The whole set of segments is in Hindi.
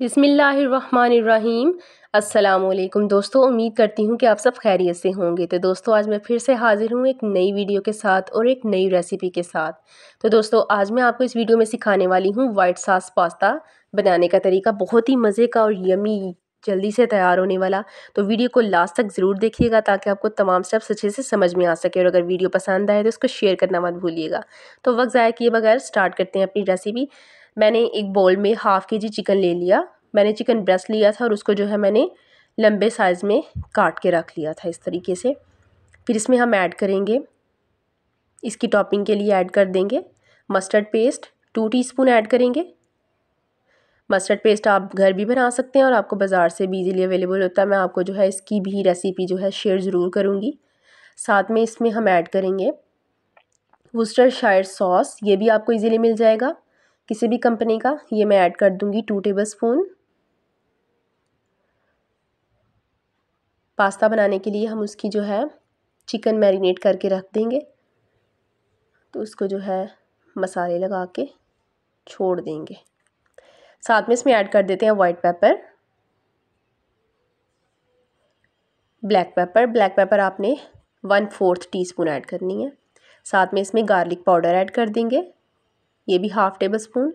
बिसमीम् अल्लाम दोस्तों उम्मीद करती हूँ कि आप सब खैरियत से होंगे तो दोस्तों आज मैं फिर से हाज़िर हूँ एक नई वीडियो के साथ और एक नई रेसिपी के साथ तो दोस्तों आज मैं आपको इस वीडियो में सिखाने वाली हूँ वाइट सास पास्ता बनाने का तरीका बहुत ही मज़े का और यमी जल्दी से तैयार होने वाला तो वीडियो को लास्ट तक ज़रूर देखिएगा ताकि आपको तमाम स्टेप्स अच्छे से समझ में आ सके और अगर वीडियो पसंद आए तो उसको शेयर करना मत भूलिएगा तो वक्त ज़ाया किए बगैर स्टार्ट करते हैं अपनी रेसिपी मैंने एक बाउल में हाफ़ के जी चिकन ले लिया मैंने चिकन ब्रेस्ट लिया था और उसको जो है मैंने लंबे साइज़ में काट के रख लिया था इस तरीके से फिर इसमें हम ऐड करेंगे इसकी टॉपिंग के लिए ऐड कर देंगे mustard paste two teaspoon add करेंगे मस्टर्ड पेस्ट आप घर भी बना सकते हैं और आपको बाज़ार से भी इजीली अवेलेबल होता है मैं आपको जो है इसकी भी रेसिपी जो है शेयर ज़रूर करूँगी साथ में इसमें हम ऐड करेंगे वुस्टर शायर सॉस ये भी आपको इजीली मिल जाएगा किसी भी कंपनी का ये मैं ऐड कर दूंगी टू टेबल स्पून पास्ता बनाने के लिए हम उसकी जो है चिकन मैरिनेट करके रख देंगे तो उसको जो है मसाले लगा के छोड़ देंगे साथ में इसमें ऐड कर देते हैं white pepper black pepper black pepper आपने वन फोर्थ टीस्पून ऐड करनी है साथ में इसमें गार्लिक पाउडर ऐड कर देंगे ये भी हाफ़ टेबल स्पून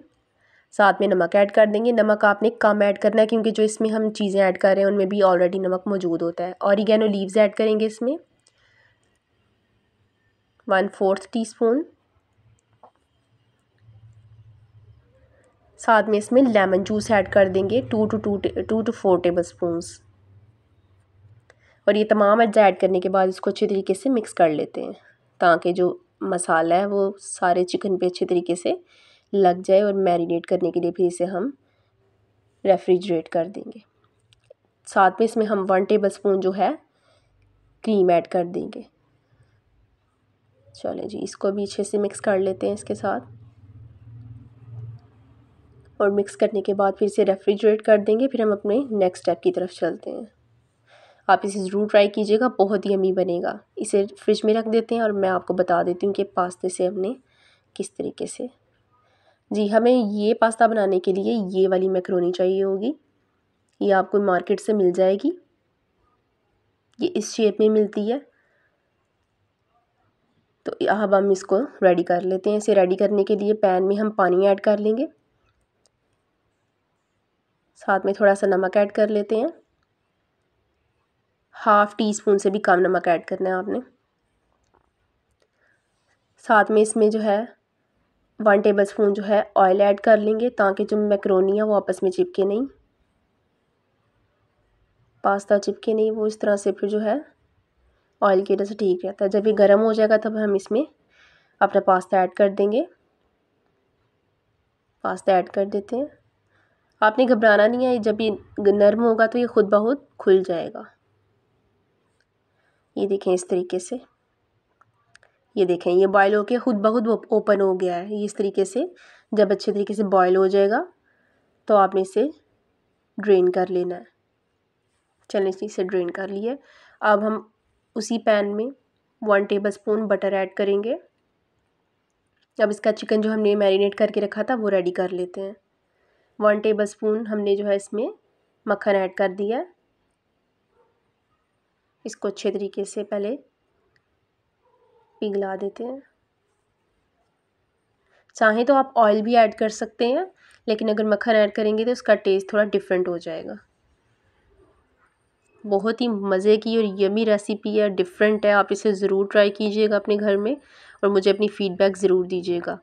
साथ में नमक ऐड कर देंगे नमक आपने कम ऐड करना है क्योंकि जो इसमें हम चीज़ें ऐड कर रहे हैं उनमें भी ऑलरेडी नमक मौजूद होता है और ऑरिगेनो लीव्स ऐड करेंगे इसमें वन फोर्थ टी स्पून साथ में इसमें लेमन जूस ऐड कर देंगे two two two two two four tablespoons और ये तमाम अज्जा ऐड करने के बाद इसको अच्छे तरीके से मिक्स कर लेते हैं ताकि जो मसाला है वो सारे चिकन पे अच्छे तरीके से लग जाए और मैरिनेट करने के लिए फिर इसे हम रेफ्रिजरेट कर देंगे साथ में इसमें हम वन टेबल स्पून जो है क्रीम ऐड कर देंगे चलें जी इसको भी अच्छे से मिक्स कर लेते हैं इसके साथ और मिक्स करने के बाद फिर इसे रेफ्रिजरेट कर देंगे फिर हम अपने नेक्स्ट स्टेप की तरफ चलते हैं आप इसे ज़रूर ट्राई कीजिएगा बहुत ही अमी बनेगा इसे फ्रिज में रख देते हैं और मैं आपको बता देती हूँ कि पास्ते से हमने किस तरीके से जी हमें ये पास्ता बनाने के लिए ये वाली मैक्रोनी चाहिए होगी ये आपको मार्केट से मिल जाएगी ये इस शेप में मिलती है तो अब हम इसको रेडी कर लेते हैं इसे रेडी करने के लिए पैन में हम पानी ऐड कर लेंगे साथ में थोड़ा सा नमक ऐड कर लेते हैं हाफ़ टी स्पून से भी कम नमक ऐड करना है आपने साथ में इसमें जो है वन टेबल स्पून जो है ऑयल ऐड कर लेंगे ताकि जो मैक्रोनी है वो आपस में चिपके नहीं पास्ता चिपके नहीं वो इस तरह से फिर जो है ऑयल की वजह से ठीक रहता है जब ये गर्म हो जाएगा तब हम इसमें अपना पास्ता ऐड कर देंगे पास्ता ऐड कर देते हैं आपने घबराना नहीं है जब ये नरम होगा तो ये खुद बहुत खुल जाएगा ये देखें इस तरीके से ये देखें ये बॉयल होके खुद बहुत ओपन हो गया है इस तरीके से जब अच्छे तरीके से बॉयल हो जाएगा तो आपने इसे ड्रेन कर लेना है चलें इसे ड्रेन कर लिए अब हम उसी पैन में one tablespoon butter add करेंगे अब इसका चिकन जो हमने मैरिनेट करके रखा था वो रेडी कर लेते हैं वन टेबल स्पून हमने जो है इसमें मक्खन ऐड कर दिया इसको अच्छे तरीके से पहले पिघला देते हैं चाहें तो आप ऑयल भी ऐड कर सकते हैं लेकिन अगर मक्खन ऐड करेंगे तो उसका टेस्ट थोड़ा डिफरेंट हो जाएगा बहुत ही मज़े की और यमी रेसिपी है डिफरेंट है आप इसे ज़रूर ट्राई कीजिएगा अपने घर में और मुझे अपनी फ़ीडबैक ज़रूर दीजिएगा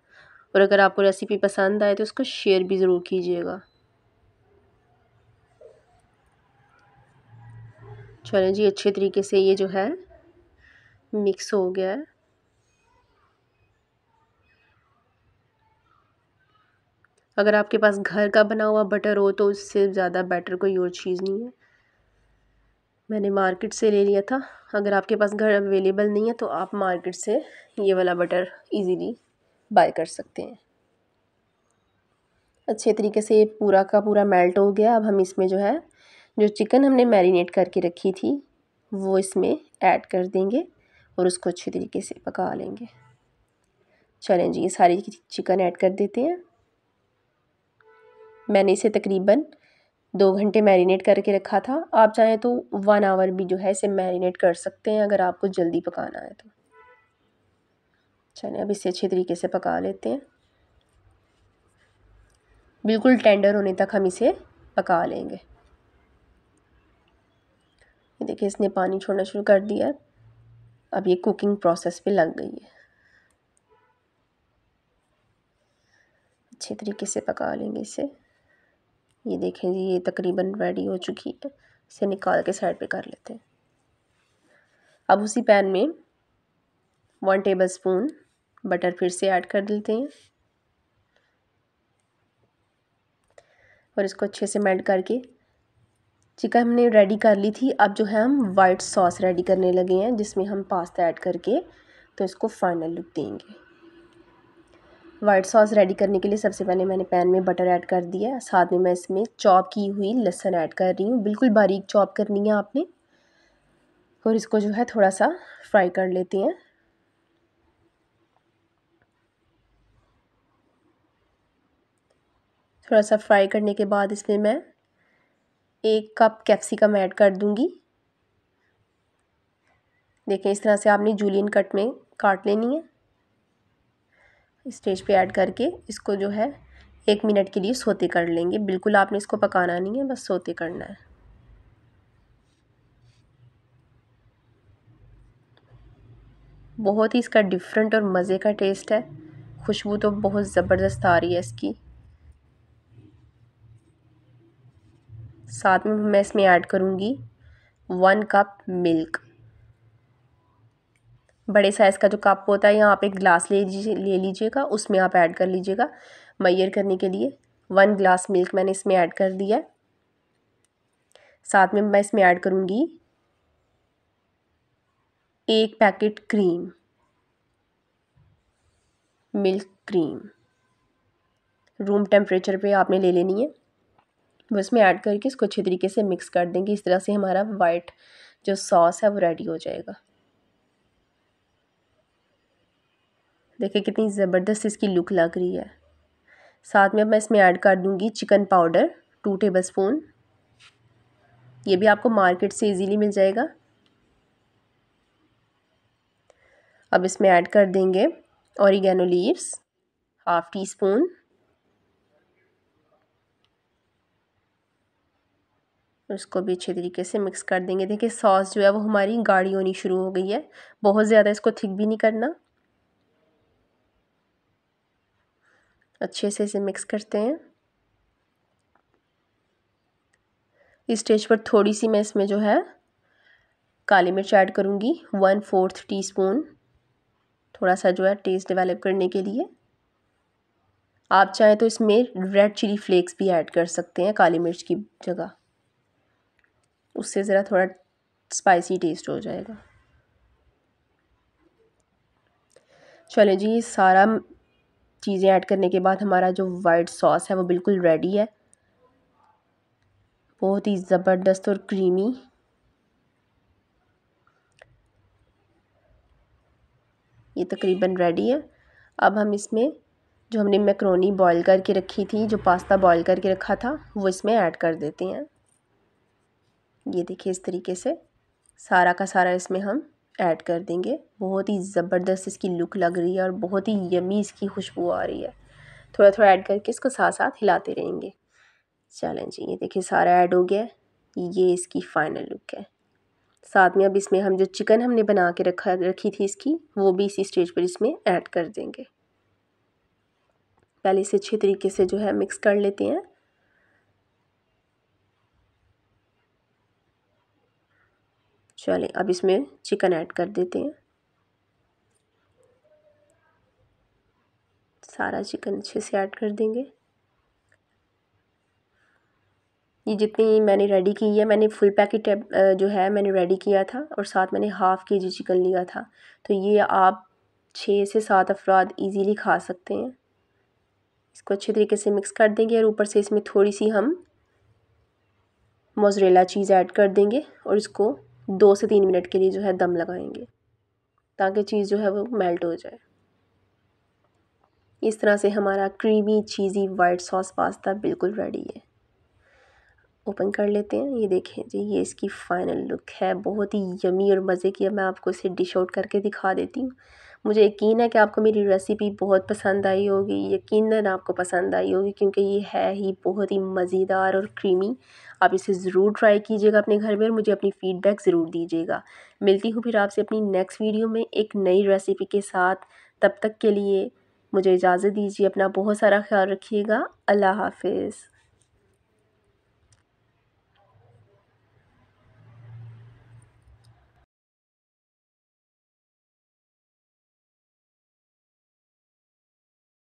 और अगर आपको रेसिपी पसंद आए तो उसको शेयर भी ज़रूर कीजिएगा चलें जी अच्छे तरीके से ये जो है मिक्स हो गया है अगर आपके पास घर का बना हुआ बटर हो तो उससे ज़्यादा बेटर कोई और चीज़ नहीं है मैंने मार्केट से ले लिया था अगर आपके पास घर अवेलेबल नहीं है तो आप मार्केट से ये वाला बटर इजीली बाय कर सकते हैं अच्छे तरीके से पूरा का पूरा मेल्ट हो गया अब हम इसमें जो है जो चिकन हमने मैरिनेट करके रखी थी वो इसमें ऐड कर देंगे और उसको अच्छी तरीके से पका लेंगे चलें जी ये सारी चिकन ऐड कर देते हैं मैंने इसे तकरीबन दो घंटे मैरिनेट करके रखा था आप चाहें तो वन आवर भी जो है इसे मैरिनेट कर सकते हैं अगर आपको जल्दी पकाना है तो चलें अब इसे अच्छे तरीके से पका लेते हैं बिल्कुल टेंडर होने तक हम इसे पका लेंगे देखिए इसने पानी छोड़ना शुरू कर दिया अब ये कुकिंग प्रोसेस पे लग गई है अच्छे तरीके से पका लेंगे इसे ये देखें जी ये तकरीबन रेडी हो चुकी है इसे निकाल के साइड पे कर लेते हैं अब उसी पैन में वन टेबल स्पून बटर फिर से ऐड कर देते हैं और इसको अच्छे से मेल्ट करके चिकन हमने रेडी कर ली थी अब जो है हम वाइट सॉस रेडी करने लगे हैं जिसमें हम पास्ता ऐड करके तो इसको फाइनल लुक देंगे वाइट सॉस रेडी करने के लिए सबसे पहले मैंने पैन में बटर ऐड कर दिया साथ में मैं इसमें चॉप की हुई लहसन ऐड कर रही हूँ बिल्कुल बारीक चॉप करनी है आपने और इसको जो है थोड़ा सा फ्राई कर लेते हैं थोड़ा सा फ्राई करने के बाद इसमें मैं एक कप कैप्सिकम ऐड कर दूंगी देखें इस तरह से आपने जूलियन कट में काट लेनी है स्टेज पे ऐड करके इसको जो है एक मिनट के लिए सोते कर लेंगे बिल्कुल आपने इसको पकाना नहीं है बस सोते करना है बहुत ही इसका डिफरेंट और मज़े का टेस्ट है खुशबू तो बहुत ज़बरदस्त आ रही है इसकी साथ में मैं इसमें ऐड करूँगी वन कप मिल्क बड़े साइज़ का जो कप होता है यहाँ आप एक ग्लास ले लीजिए ले लीजिएगा उसमें आप ऐड कर लीजिएगा मैयर करने के लिए वन ग्लास मिल्क मैंने इसमें ऐड कर दिया साथ में मैं इसमें ऐड करूँगी एक packet cream milk cream room temperature पे आपने ले लेनी है वो इसमें ऐड करके इसको अच्छे तरीके से मिक्स कर देंगे इस तरह से हमारा वाइट जो सॉस है वो रेडी हो जाएगा देखिए कितनी ज़बरदस्त इसकी लुक लग रही है साथ में अब मैं इसमें ऐड कर दूँगी chicken powder two tablespoon ये भी आपको मार्केट से इजीली मिल जाएगा अब इसमें ऐड कर देंगे oregano leaves half teaspoon उसको भी अच्छे तरीके से मिक्स कर देंगे देखिए सॉस जो है वो हमारी गाढ़ी होनी शुरू हो गई है बहुत ज़्यादा इसको थिक भी नहीं करना अच्छे से इसे मिक्स करते हैं इस स्टेज पर थोड़ी सी मैं इसमें जो है काली मिर्च ऐड करूँगी वन फोर्थ टी स्पून थोड़ा सा जो है टेस्ट डेवलप करने के लिए आप चाहें तो इसमें रेड चिली फ्लेक्स भी ऐड कर सकते हैं काली मिर्च की जगह उससे ज़रा थोड़ा स्पाइसी टेस्ट हो जाएगा चलो जी सारा चीज़ें ऐड करने के बाद हमारा जो वाइट सॉस है वो बिल्कुल रेडी है बहुत ही ज़बरदस्त और क्रीमी ये तकरीबन रेडी है अब हम इसमें जो हमने मैक्रोनी बॉईल करके रखी थी जो पास्ता बॉईल करके रखा था वो इसमें ऐड कर देते हैं ये देखिए इस तरीके से सारा का सारा इसमें हम ऐड कर देंगे बहुत ही ज़बरदस्त इसकी लुक लग रही है और बहुत ही यमी इसकी खुशबू आ रही है थोड़ा थोड़ा ऐड करके इसको साथ साथ हिलाते रहेंगे चलें जी ये देखिए सारा ऐड हो गया ये इसकी फ़ाइनल लुक है साथ में अब इसमें हम जो चिकन हमने बना के रखा रखी थी इसकी वो भी इसी स्टेज पर इसमें ऐड कर देंगे पहले इसे अच्छे तरीके से जो है मिक्स कर लेते हैं चलिए अब इसमें चिकन ऐड कर देते हैं सारा चिकन अच्छे से ऐड कर देंगे ये जितनी मैंने रेडी की है मैंने फुल पैकेट जो है मैंने रेडी किया था और साथ मैंने हाफ़ के जी चिकन लिया था तो ये आप छः से सात अफराद इजीली खा सकते हैं इसको अच्छे तरीके से मिक्स कर देंगे और ऊपर से इसमें थोड़ी सी हम मोजरेला चीज़ ऐड कर देंगे और इसको दो से तीन मिनट के लिए जो है दम लगाएंगे ताकि चीज़ जो है वो मेल्ट हो जाए इस तरह से हमारा creamy cheesy white sauce pasta बिल्कुल रेडी है ओपन कर लेते हैं ये देखें जी ये इसकी फ़ाइनल लुक है बहुत ही यमी और मज़े की है मैं आपको इसे डिश आउट करके दिखा देती हूँ मुझे यकीन है कि आपको मेरी रेसिपी बहुत पसंद आई होगी यकीनन आपको पसंद आई होगी क्योंकि ये है ही बहुत ही मज़ेदार और क्रीमी आप इसे ज़रूर ट्राई कीजिएगा अपने घर में और मुझे अपनी फ़ीडबैक ज़रूर दीजिएगा मिलती हूँ फिर आपसे अपनी नेक्स्ट वीडियो में एक नई रेसिपी के साथ तब तक के लिए मुझे इजाज़त दीजिए अपना बहुत सारा ख्याल रखिएगा अल्लाह हाफिज़